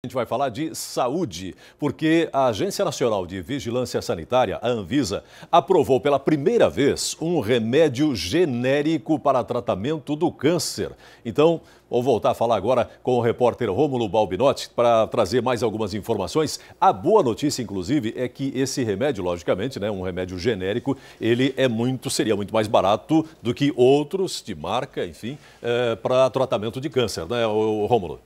A gente vai falar de saúde, porque a Agência Nacional de Vigilância Sanitária, a Anvisa, aprovou pela primeira vez um remédio genérico para tratamento do câncer. Então, vou voltar a falar agora com o repórter Rômulo Balbinotti para trazer mais algumas informações. A boa notícia, inclusive, é que esse remédio, logicamente, né, um remédio genérico, ele é muito, seria muito mais barato do que outros de marca, enfim, é, para tratamento de câncer, né, Rômulo?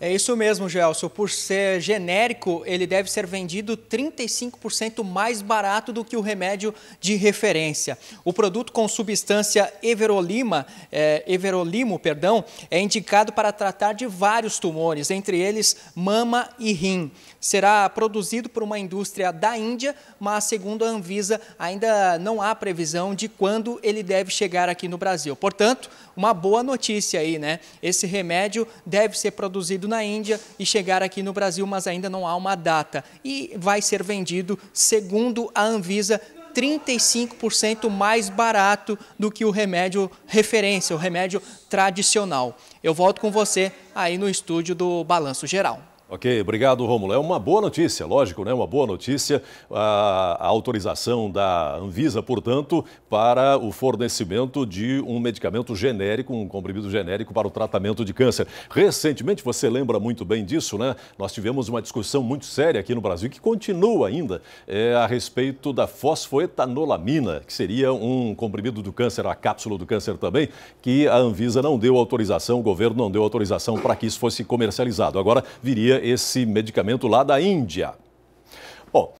É isso mesmo, Gelson. Por ser genérico, ele deve ser vendido 35% mais barato do que o remédio de referência. O produto com substância everolima, é, everolimo perdão, é indicado para tratar de vários tumores, entre eles mama e rim. Será produzido por uma indústria da Índia, mas segundo a Anvisa, ainda não há previsão de quando ele deve chegar aqui no Brasil. Portanto, uma boa notícia aí, né? Esse remédio deve ser produzido na Índia e chegar aqui no Brasil, mas ainda não há uma data. E vai ser vendido, segundo a Anvisa, 35% mais barato do que o remédio referência, o remédio tradicional. Eu volto com você aí no estúdio do Balanço Geral. Ok, obrigado, Rômulo. É uma boa notícia, lógico, né? Uma boa notícia a, a, autorização da Anvisa, portanto, para o fornecimento de um medicamento genérico, um comprimido genérico para o tratamento de câncer. Recentemente, você lembra muito bem disso, né? Nós tivemos uma discussão muito séria aqui no Brasil, que continua ainda, é, a respeito da fosfoetanolamina, que seria um comprimido do câncer, a cápsula do câncer também, que a Anvisa não deu autorização, o governo não deu autorização para que isso fosse comercializado. Agora viria esse medicamento lá da Índia. Bom,